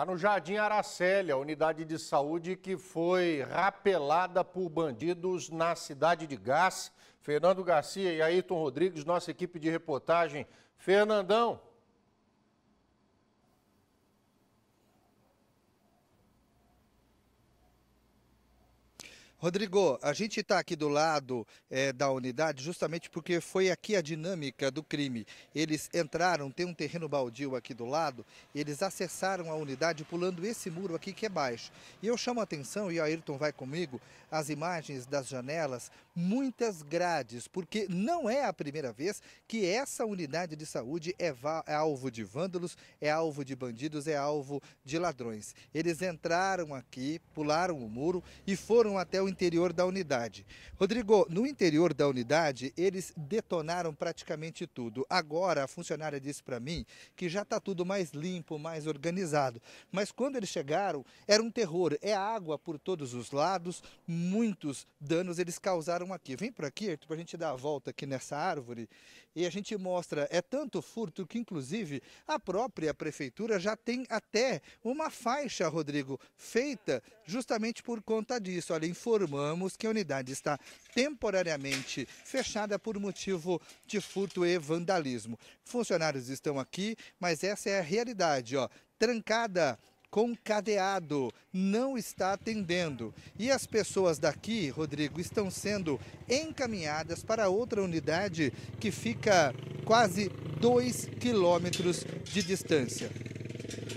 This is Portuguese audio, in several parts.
Lá tá no Jardim Araceli, a unidade de saúde que foi rapelada por bandidos na cidade de Gás. Fernando Garcia e Ayrton Rodrigues, nossa equipe de reportagem. Fernandão, Rodrigo, a gente está aqui do lado é, da unidade justamente porque foi aqui a dinâmica do crime. Eles entraram, tem um terreno baldio aqui do lado, eles acessaram a unidade pulando esse muro aqui que é baixo. E eu chamo a atenção, e o Ayrton vai comigo, as imagens das janelas, muitas grades, porque não é a primeira vez que essa unidade de saúde é, é alvo de vândalos, é alvo de bandidos, é alvo de ladrões. Eles entraram aqui, pularam o muro e foram até o interior da unidade. Rodrigo, no interior da unidade, eles detonaram praticamente tudo. Agora, a funcionária disse para mim que já está tudo mais limpo, mais organizado. Mas quando eles chegaram, era um terror. É água por todos os lados, muitos danos eles causaram aqui. Vem para aqui, Arthur, para a gente dar a volta aqui nessa árvore e a gente mostra. É tanto furto que, inclusive, a própria prefeitura já tem até uma faixa, Rodrigo, feita justamente por conta disso. Olha, informou informamos que a unidade está temporariamente fechada por motivo de furto e vandalismo. Funcionários estão aqui, mas essa é a realidade, ó, trancada com cadeado, não está atendendo. E as pessoas daqui, Rodrigo, estão sendo encaminhadas para outra unidade que fica quase 2 quilômetros de distância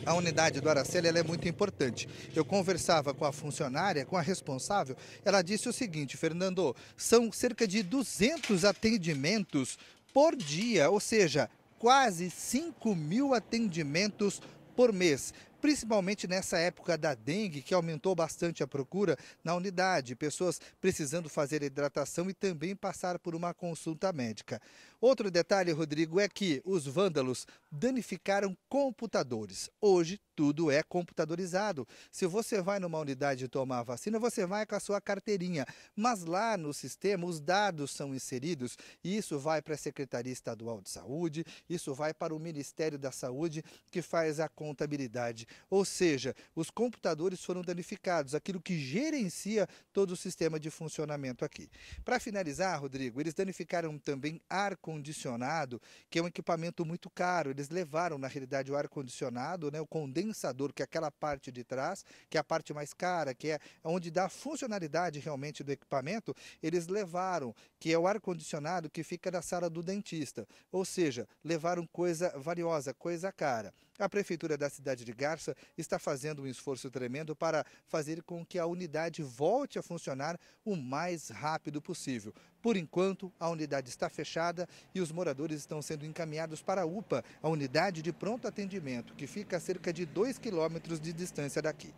a unidade do Araceli é muito importante. Eu conversava com a funcionária, com a responsável, ela disse o seguinte, Fernando, são cerca de 200 atendimentos por dia, ou seja, quase 5 mil atendimentos por mês principalmente nessa época da dengue, que aumentou bastante a procura na unidade, pessoas precisando fazer hidratação e também passar por uma consulta médica. Outro detalhe, Rodrigo, é que os vândalos danificaram computadores. Hoje, tudo é computadorizado. Se você vai numa unidade tomar a vacina, você vai com a sua carteirinha. Mas lá no sistema, os dados são inseridos e isso vai para a Secretaria Estadual de Saúde, isso vai para o Ministério da Saúde, que faz a contabilidade. Ou seja, os computadores foram danificados, aquilo que gerencia todo o sistema de funcionamento aqui. Para finalizar, Rodrigo, eles danificaram também ar-condicionado, que é um equipamento muito caro. Eles levaram, na realidade, o ar-condicionado, né, o condensador, que é aquela parte de trás, que é a parte mais cara, que é onde dá funcionalidade realmente do equipamento, eles levaram, que é o ar-condicionado que fica na sala do dentista. Ou seja, levaram coisa valiosa, coisa cara. A Prefeitura da cidade de Garça está fazendo um esforço tremendo para fazer com que a unidade volte a funcionar o mais rápido possível. Por enquanto, a unidade está fechada e os moradores estão sendo encaminhados para a UPA, a unidade de pronto atendimento, que fica a cerca de 2 quilômetros de distância daqui.